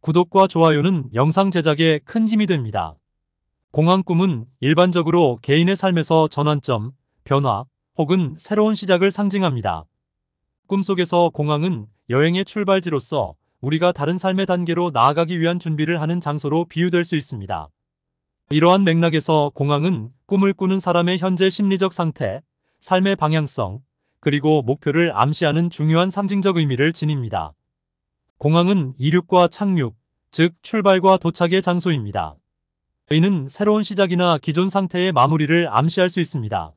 구독과 좋아요는 영상 제작에 큰 힘이 됩니다. 공항 꿈은 일반적으로 개인의 삶에서 전환점, 변화 혹은 새로운 시작을 상징합니다. 꿈속에서 공항은 여행의 출발지로서 우리가 다른 삶의 단계로 나아가기 위한 준비를 하는 장소로 비유될 수 있습니다. 이러한 맥락에서 공항은 꿈을 꾸는 사람의 현재 심리적 상태, 삶의 방향성, 그리고 목표를 암시하는 중요한 상징적 의미를 지닙니다. 공항은 이륙과 착륙, 즉 출발과 도착의 장소입니다. 의는 새로운 시작이나 기존 상태의 마무리를 암시할 수 있습니다.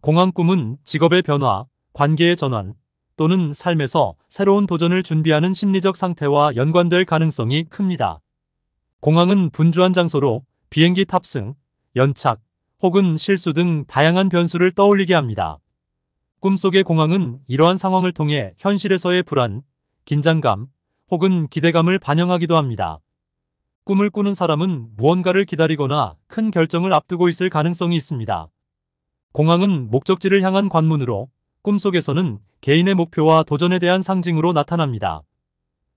공항 꿈은 직업의 변화, 관계의 전환, 또는 삶에서 새로운 도전을 준비하는 심리적 상태와 연관될 가능성이 큽니다. 공항은 분주한 장소로 비행기 탑승, 연착, 혹은 실수 등 다양한 변수를 떠올리게 합니다. 꿈속의 공항은 이러한 상황을 통해 현실에서의 불안, 긴장감, 혹은 기대감을 반영하기도 합니다. 꿈을 꾸는 사람은 무언가를 기다리거나 큰 결정을 앞두고 있을 가능성이 있습니다. 공항은 목적지를 향한 관문으로 꿈속에서는 개인의 목표와 도전에 대한 상징으로 나타납니다.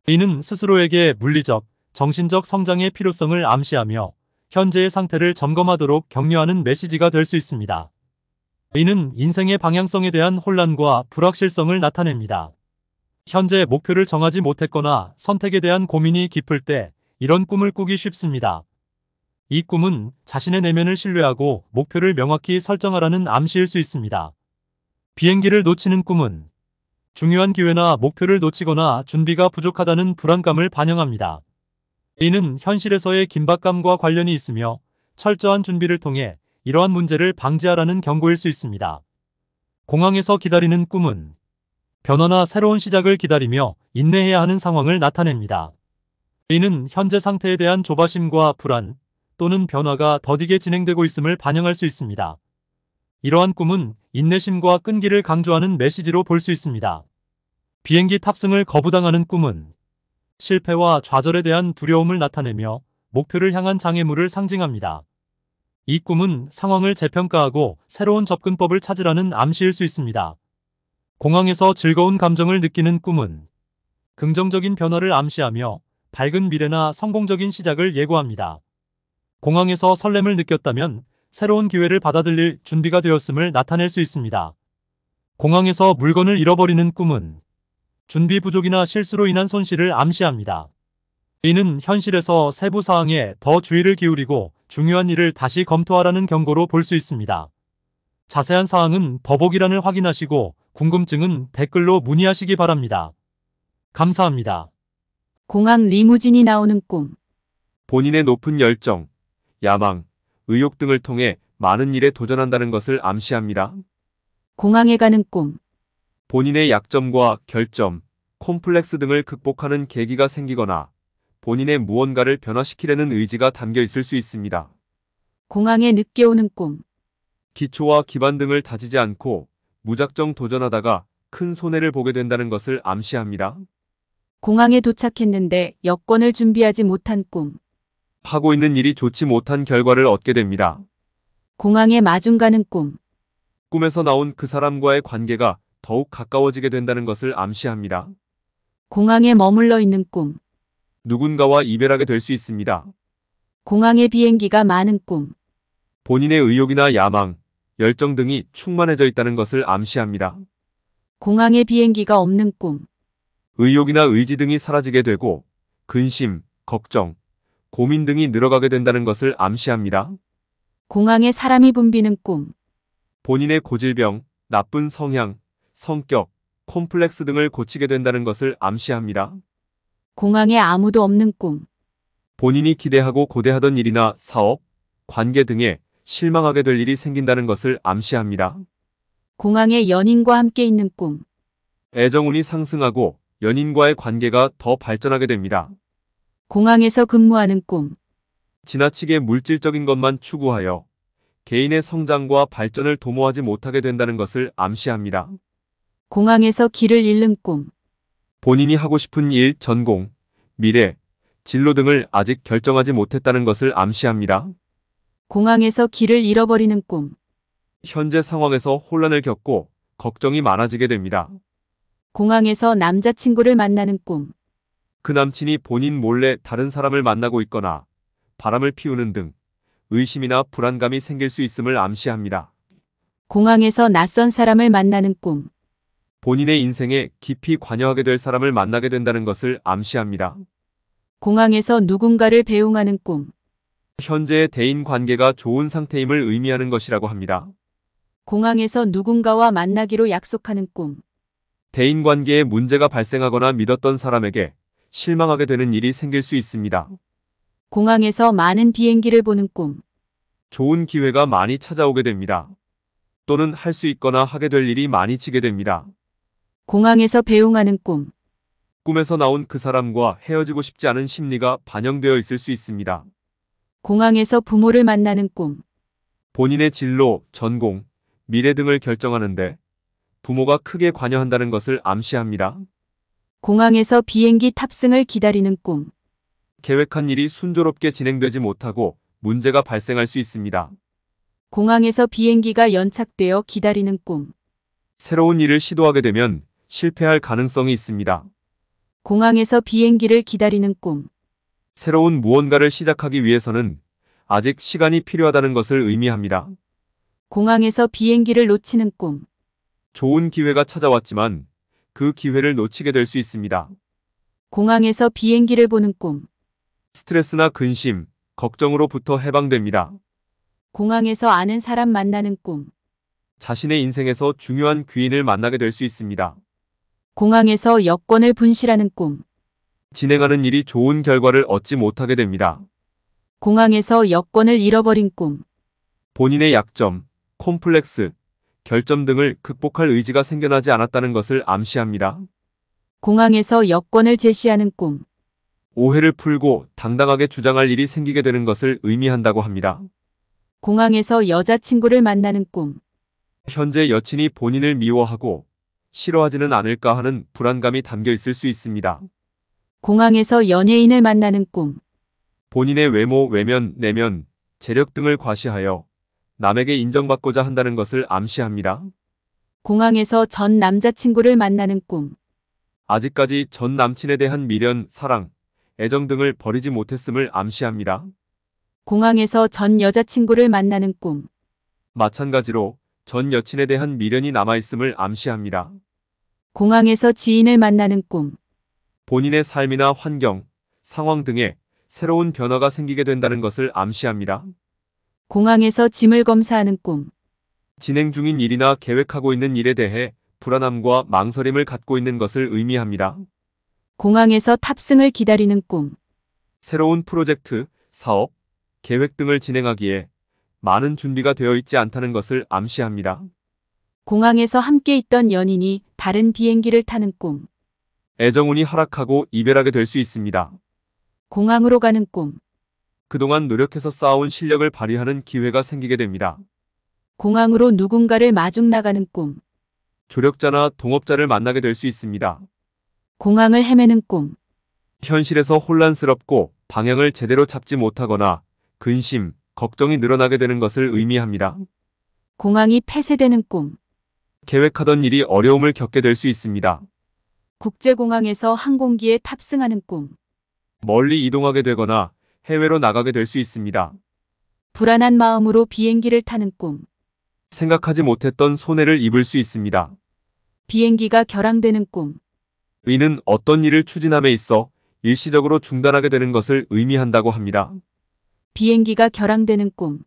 이는 스스로에게 물리적, 정신적 성장의 필요성을 암시하며 현재의 상태를 점검하도록 격려하는 메시지가 될 수 있습니다. 이는 인생의 방향성에 대한 혼란과 불확실성을 나타냅니다. 현재 목표를 정하지 못했거나 선택에 대한 고민이 깊을 때 이런 꿈을 꾸기 쉽습니다. 이 꿈은 자신의 내면을 신뢰하고 목표를 명확히 설정하라는 암시일 수 있습니다. 비행기를 놓치는 꿈은 중요한 기회나 목표를 놓치거나 준비가 부족하다는 불안감을 반영합니다. 이는 현실에서의 긴박감과 관련이 있으며 철저한 준비를 통해 이러한 문제를 방지하라는 경고일 수 있습니다. 공항에서 기다리는 꿈은 변화나 새로운 시작을 기다리며 인내해야 하는 상황을 나타냅니다. 이는 현재 상태에 대한 조바심과 불안 또는 변화가 더디게 진행되고 있음을 반영할 수 있습니다. 이러한 꿈은 인내심과 끈기를 강조하는 메시지로 볼 수 있습니다. 비행기 탑승을 거부당하는 꿈은 실패와 좌절에 대한 두려움을 나타내며 목표를 향한 장애물을 상징합니다. 이 꿈은 상황을 재평가하고 새로운 접근법을 찾으라는 암시일 수 있습니다. 공항에서 즐거운 감정을 느끼는 꿈은 긍정적인 변화를 암시하며 밝은 미래나 성공적인 시작을 예고합니다. 공항에서 설렘을 느꼈다면 새로운 기회를 받아들일 준비가 되었음을 나타낼 수 있습니다. 공항에서 물건을 잃어버리는 꿈은 준비 부족이나 실수로 인한 손실을 암시합니다. 이는 현실에서 세부 사항에 더 주의를 기울이고 중요한 일을 다시 검토하라는 경고로 볼 수 있습니다. 자세한 사항은 더보기란을 확인하시고 궁금증은 댓글로 문의하시기 바랍니다. 감사합니다. 공항 리무진이 나오는 꿈. 본인의 높은 열정, 야망, 의욕 등을 통해 많은 일에 도전한다는 것을 암시합니다. 공항에 가는 꿈. 본인의 약점과 결점, 콤플렉스 등을 극복하는 계기가 생기거나 본인의 무언가를 변화시키려는 의지가 담겨 있을 수 있습니다. 공항에 늦게 오는 꿈. 기초와 기반 등을 다지지 않고 무작정 도전하다가 큰 손해를 보게 된다는 것을 암시합니다. 공항에 도착했는데 여권을 준비하지 못한 꿈. 하고 있는 일이 좋지 못한 결과를 얻게 됩니다. 공항에 마중가는 꿈. 꿈에서 나온 그 사람과의 관계가 더욱 가까워지게 된다는 것을 암시합니다. 공항에 머물러 있는 꿈. 누군가와 이별하게 될 수 있습니다. 공항에 비행기가 많은 꿈. 본인의 의욕이나 야망, 열정 등이 충만해져 있다는 것을 암시합니다. 공항에 비행기가 없는 꿈. 의욕이나 의지 등이 사라지게 되고 근심, 걱정, 고민 등이 늘어가게 된다는 것을 암시합니다. 공항에 사람이 붐비는 꿈. 본인의 고질병, 나쁜 성향, 성격, 콤플렉스 등을 고치게 된다는 것을 암시합니다. 공항에 아무도 없는 꿈. 본인이 기대하고 고대하던 일이나 사업, 관계 등에 실망하게 될 일이 생긴다는 것을 암시합니다. 공항의 연인과 함께 있는 꿈. 애정운이 상승하고 연인과의 관계가 더 발전하게 됩니다. 공항에서 근무하는 꿈. 지나치게 물질적인 것만 추구하여 개인의 성장과 발전을 도모하지 못하게 된다는 것을 암시합니다. 공항에서 길을 잃는 꿈. 본인이 하고 싶은 일, 전공, 미래, 진로 등을 아직 결정하지 못했다는 것을 암시합니다. 공항에서 길을 잃어버리는 꿈. 현재 상황에서 혼란을 겪고 걱정이 많아지게 됩니다. 공항에서 남자친구를 만나는 꿈. 그 남친이 본인 몰래 다른 사람을 만나고 있거나 바람을 피우는 등 의심이나 불안감이 생길 수 있음을 암시합니다. 공항에서 낯선 사람을 만나는 꿈. 본인의 인생에 깊이 관여하게 될 사람을 만나게 된다는 것을 암시합니다. 공항에서 누군가를 배웅하는 꿈. 현재의 대인 관계가 좋은 상태임을 의미하는 것이라고 합니다. 공항에서 누군가와 만나기로 약속하는 꿈. 대인 관계에 문제가 발생하거나 믿었던 사람에게 실망하게 되는 일이 생길 수 있습니다. 공항에서 많은 비행기를 보는 꿈. 좋은 기회가 많이 찾아오게 됩니다. 또는 할 수 있거나 하게 될 일이 많이 치게 됩니다. 공항에서 배웅하는 꿈. 꿈에서 나온 그 사람과 헤어지고 싶지 않은 심리가 반영되어 있을 수 있습니다. 공항에서 부모를 만나는 꿈. 본인의 진로, 전공, 미래 등을 결정하는데 부모가 크게 관여한다는 것을 암시합니다. 공항에서 비행기 탑승을 기다리는 꿈. 계획한 일이 순조롭게 진행되지 못하고 문제가 발생할 수 있습니다. 공항에서 비행기가 연착되어 기다리는 꿈. 새로운 일을 시도하게 되면 실패할 가능성이 있습니다. 공항에서 비행기를 기다리는 꿈. 새로운 무언가를 시작하기 위해서는 아직 시간이 필요하다는 것을 의미합니다. 공항에서 비행기를 놓치는 꿈. 좋은 기회가 찾아왔지만 그 기회를 놓치게 될 수 있습니다. 공항에서 비행기를 보는 꿈. 스트레스나 근심, 걱정으로부터 해방됩니다. 공항에서 아는 사람 만나는 꿈. 자신의 인생에서 중요한 귀인을 만나게 될 수 있습니다. 공항에서 여권을 분실하는 꿈. 진행하는 일이 좋은 결과를 얻지 못하게 됩니다. 공항에서 여권을 잃어버린 꿈. 본인의 약점, 콤플렉스, 결점 등을 극복할 의지가 생겨나지 않았다는 것을 암시합니다. 공항에서 여권을 제시하는 꿈. 오해를 풀고 당당하게 주장할 일이 생기게 되는 것을 의미한다고 합니다. 공항에서 여자친구를 만나는 꿈. 현재 여친이 본인을 미워하고 싫어하지는 않을까 하는 불안감이 담겨 있을 수 있습니다. 공항에서 연예인을 만나는 꿈. 본인의 외모, 외면, 내면, 재력 등을 과시하여 남에게 인정받고자 한다는 것을 암시합니다. 공항에서 전 남자친구를 만나는 꿈. 아직까지 전 남친에 대한 미련, 사랑, 애정 등을 버리지 못했음을 암시합니다. 공항에서 전 여자친구를 만나는 꿈. 마찬가지로 전 여친에 대한 미련이 남아있음을 암시합니다. 공항에서 지인을 만나는 꿈. 본인의 삶이나 환경, 상황 등에 새로운 변화가 생기게 된다는 것을 암시합니다. 공항에서 짐을 검사하는 꿈. 진행 중인 일이나 계획하고 있는 일에 대해 불안함과 망설임을 갖고 있는 것을 의미합니다. 공항에서 탑승을 기다리는 꿈. 새로운 프로젝트, 사업, 계획 등을 진행하기에 많은 준비가 되어 있지 않다는 것을 암시합니다. 공항에서 함께 있던 연인이 다른 비행기를 타는 꿈. 애정운이 하락하고 이별하게 될 수 있습니다. 공항으로 가는 꿈. 그동안 노력해서 쌓아온 실력을 발휘하는 기회가 생기게 됩니다. 공항으로 누군가를 마중 나가는 꿈. 조력자나 동업자를 만나게 될 수 있습니다. 공항을 헤매는 꿈. 현실에서 혼란스럽고 방향을 제대로 잡지 못하거나 근심, 걱정이 늘어나게 되는 것을 의미합니다. 공항이 폐쇄되는 꿈. 계획하던 일이 어려움을 겪게 될 수 있습니다. 국제공항에서 항공기에 탑승하는 꿈. 멀리 이동하게 되거나 해외로 나가게 될 수 있습니다. 불안한 마음으로 비행기를 타는 꿈. 생각하지 못했던 손해를 입을 수 있습니다. 비행기가 결항되는 꿈. 의는 어떤 일을 추진함에 있어 일시적으로 중단하게 되는 것을 의미한다고 합니다. 비행기가 결항되는 꿈.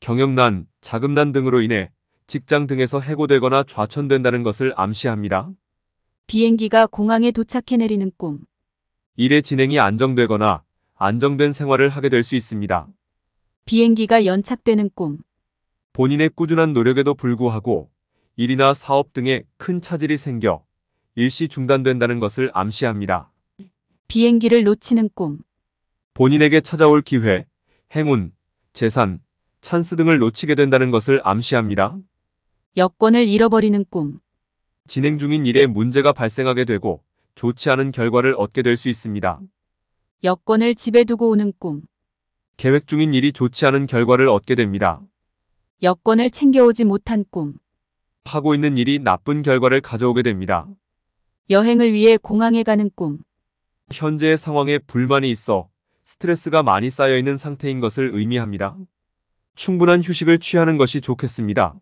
경영난, 자금난 등으로 인해 직장 등에서 해고되거나 좌천된다는 것을 암시합니다. 비행기가 공항에 도착해 내리는 꿈. 일의 진행이 안정되거나 안정된 생활을 하게 될 수 있습니다. 비행기가 연착되는 꿈. 본인의 꾸준한 노력에도 불구하고 일이나 사업 등에 큰 차질이 생겨 일시 중단된다는 것을 암시합니다. 비행기를 놓치는 꿈. 본인에게 찾아올 기회, 행운, 재산, 찬스 등을 놓치게 된다는 것을 암시합니다. 여권을 잃어버리는 꿈. 진행 중인 일에 문제가 발생하게 되고 좋지 않은 결과를 얻게 될 수 있습니다. 여권을 집에 두고 오는 꿈. 계획 중인 일이 좋지 않은 결과를 얻게 됩니다. 여권을 챙겨오지 못한 꿈. 하고 있는 일이 나쁜 결과를 가져오게 됩니다. 여행을 위해 공항에 가는 꿈. 현재의 상황에 불만이 있어 스트레스가 많이 쌓여있는 상태인 것을 의미합니다. 충분한 휴식을 취하는 것이 좋겠습니다.